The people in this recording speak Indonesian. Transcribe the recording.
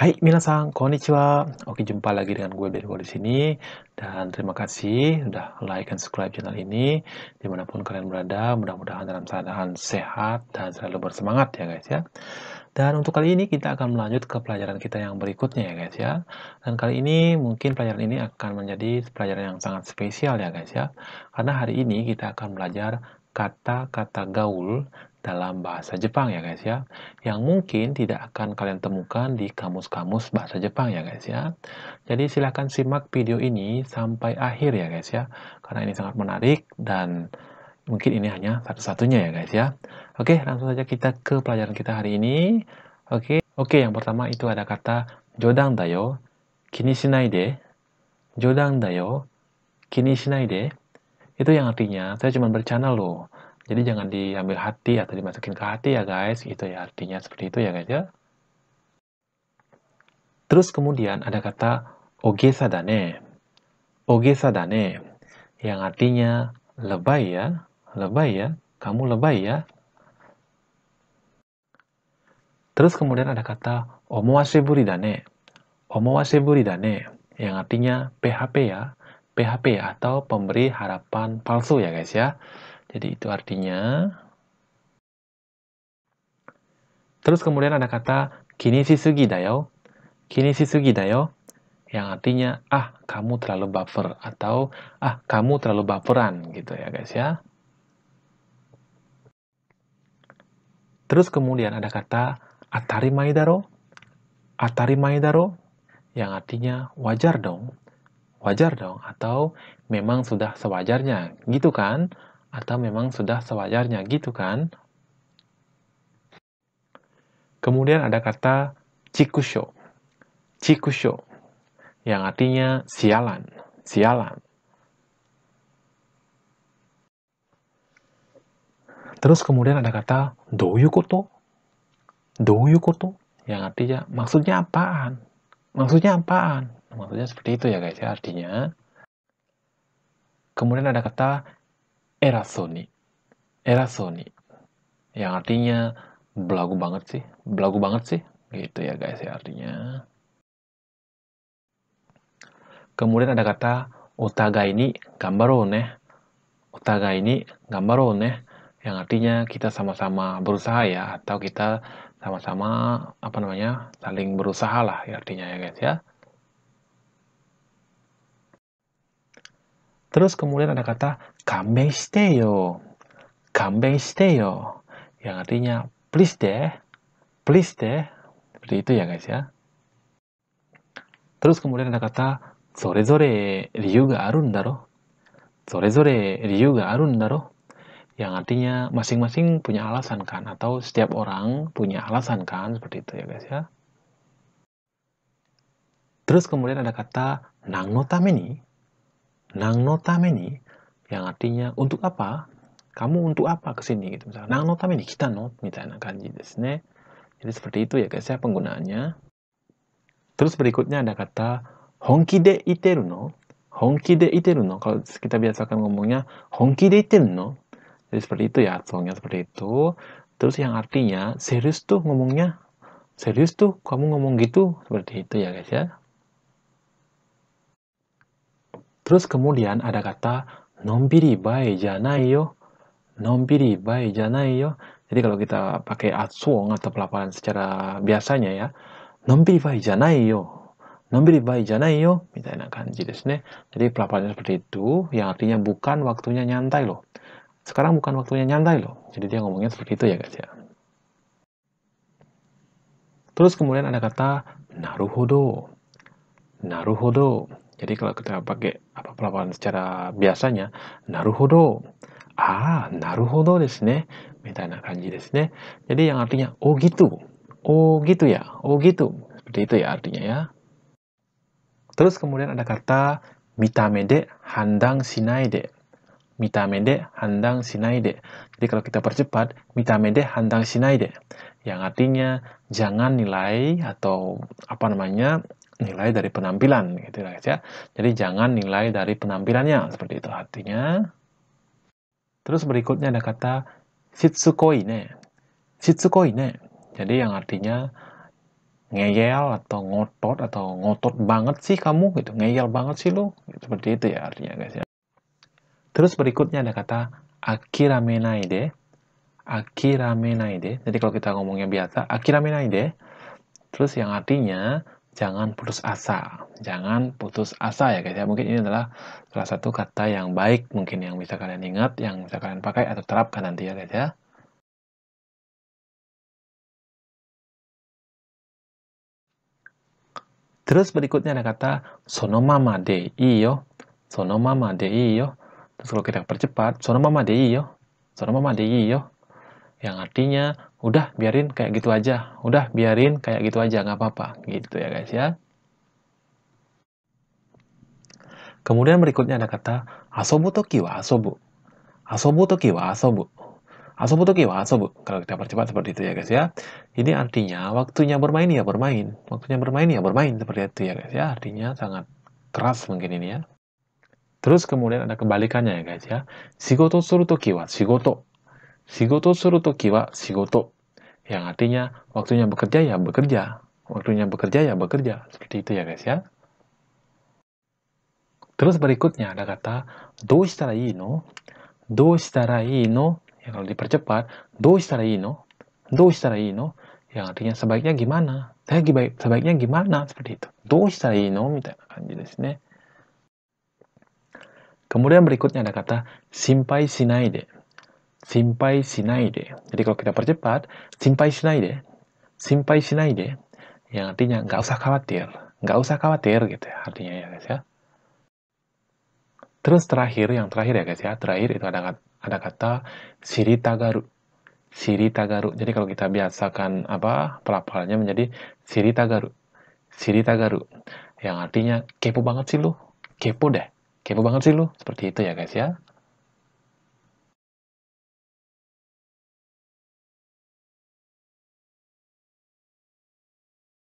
Hai, minasan, konnichiwa. Oke, jumpa lagi dengan gue Bergo di sini. Dan terima kasih sudah like dan subscribe channel ini. Dimanapun kalian berada, mudah-mudahan dalam keadaan sehat dan selalu bersemangat ya guys ya. Dan untuk kali ini kita akan melanjut ke pelajaran kita yang berikutnya ya guys ya. Dan kali ini mungkin pelajaran ini akan menjadi pelajaran yang sangat spesial ya guys ya. Karena hari ini kita akan belajar kata-kata gaul dalam bahasa Jepang ya guys ya yang mungkin tidak akan kalian temukan di kamus-kamus bahasa Jepang ya guys ya jadi silahkan simak video ini sampai akhir ya guys ya karena ini sangat menarik dan mungkin ini hanya satu-satunya ya guys ya oke langsung saja kita ke pelajaran kita hari ini oke oke yang pertama itu ada kata jodang dayo kini de jodang dayo kini de itu yang artinya saya cuma bercanda loh jadi jangan diambil hati atau dimasukin ke hati ya guys, itu ya artinya seperti itu ya guys ya. Terus kemudian ada kata ogesa dane. Ogesa dane yang artinya lebay ya, lebay ya, kamu lebay ya. Terus kemudian ada kata omowaseburi dane. omowaseburi dane yang artinya PHP ya, PHP atau pemberi harapan palsu ya guys ya. Jadi itu artinya. Terus kemudian ada kata kini si sugi dayo. Kini si sugi dayo. Yang artinya, ah kamu terlalu baper. Atau, ah kamu terlalu baperan gitu ya guys ya. Terus kemudian ada kata atari maidaro, atari maidaro, Yang artinya wajar dong. Wajar dong. Atau memang sudah sewajarnya. Gitu kan? atau memang sudah sewajarnya gitu kan? Kemudian ada kata cikusho. Cikusho yang artinya sialan, sialan. Terus kemudian ada kata doyukoto. Doyukoto yang artinya maksudnya apaan? Maksudnya apaan? Maksudnya seperti itu ya guys ya artinya. Kemudian ada kata Erasoni. Erasoni. Yang artinya belagu banget sih. Belagu banget sih. Gitu ya guys ya artinya. Kemudian ada kata otaga ini gambarone. ne. Otaga ini Yang artinya kita sama-sama berusaha ya. Atau kita sama-sama apa namanya saling berusaha lah ya artinya ya guys ya. Terus kemudian ada kata yo yo Yang artinya, please deh, please deh. Seperti itu ya guys ya. Terus kemudian ada kata, sorezore ryu ga arun daro. ryu ga arun daro. Yang artinya masing-masing punya alasan kan, atau setiap orang punya alasan kan, seperti itu ya guys ya. Terus kemudian ada kata, nang no Nang no yang artinya untuk apa? Kamu untuk apa ke sini gitu misalnya. Nah, kita not ni kita kanji みたいな感じですね. Jadi seperti itu ya guys ya penggunaannya. Terus berikutnya ada kata honki de iteru no. Honki de iteru no. Kalau kita biasakan ngomongnya honki de iteru no. Jadi seperti itu ya artinya seperti itu. Terus yang artinya serius tuh ngomongnya. Serius tuh kamu ngomong gitu seperti itu ya guys ya. Terus kemudian ada kata jadi kalau kita pakai atsuong atau pelafalan secara biasanya ya nombiri bai janai yo nombiri bai janai yo kanji desu ne jadi pelafalannya seperti itu yang artinya bukan waktunya nyantai loh sekarang bukan waktunya nyantai loh. Jadi dia ngomongnya seperti itu ya guys ya. Terus kemudian ada kata naruhodo. Naruhodo. Jadi kalau kita pakai apa pelafalan secara biasanya, naruhodo. Ah, naruhodo desu ne. Mitana kanji desu ne. Jadi yang artinya, oh gitu. Oh gitu ya, oh gitu. Seperti itu ya artinya ya. Terus kemudian ada kata mitame de handang sinai de. Mitame de handang sinai de. Jadi kalau kita percepat, mitame de handang sinai de. Yang artinya jangan nilai atau apa namanya nilai dari penampilan gitu ya, ya. Jadi jangan nilai dari penampilannya seperti itu artinya. Terus berikutnya ada kata shitsukoi ne. Shitsukoi ne. Jadi yang artinya ngeyel atau ngotot atau ngotot banget sih kamu gitu. Ngeyel banget sih lu. Gitu, seperti itu ya artinya guys ya. Terus berikutnya ada kata akiramenaide. de. Jadi kalau kita ngomongnya biasa, de. Terus yang artinya jangan putus asa. Jangan putus asa ya guys ya. Mungkin ini adalah salah satu kata yang baik mungkin yang bisa kalian ingat, yang bisa kalian pakai atau terapkan nanti ya guys ya. Terus berikutnya ada kata sonomama de iyo. Sonomama de iyo. Terus kalau kita percepat, sonomama de iyo. Sonomama de iyo yang artinya udah biarin kayak gitu aja, udah biarin kayak gitu aja, nggak apa-apa gitu ya guys ya. Kemudian berikutnya ada kata asobu toki wa asobu. Asobu toki wa asobu. Asobu toki wa asobu. Kalau kita percepat seperti itu ya guys ya. Ini artinya waktunya bermain ya bermain. Waktunya bermain ya bermain seperti itu ya guys ya. Artinya sangat keras mungkin ini ya. Terus kemudian ada kebalikannya ya guys ya. Shigoto suru toki wa shigoto. Sigoto surutoki wa sigoto. Yang artinya waktunya bekerja ya bekerja. Waktunya bekerja ya bekerja. Seperti itu ya guys ya. Terus berikutnya ada kata doshitara ii no. Doshitara ii no. Ya, kalau dipercepat, doshitara ii no. Doshitara ii no. Yang artinya sebaiknya gimana? Saya eh, sebaiknya gimana? Seperti itu. Doshitara ii no. Mita kanji desu ne. Kemudian berikutnya ada kata simpai de simpai sinai deh, Jadi kalau kita percepat, simpai sinai deh, simpai sinai deh, yang artinya nggak usah khawatir, nggak usah khawatir gitu ya, artinya ya guys ya. Terus terakhir, yang terakhir ya guys ya, terakhir itu ada, ada kata siritagaru. Siritagaru. Jadi kalau kita biasakan apa pelafalnya menjadi siritagaru. Siritagaru. Yang artinya kepo banget sih lu. Kepo deh. Kepo banget sih lu. Seperti itu ya guys ya.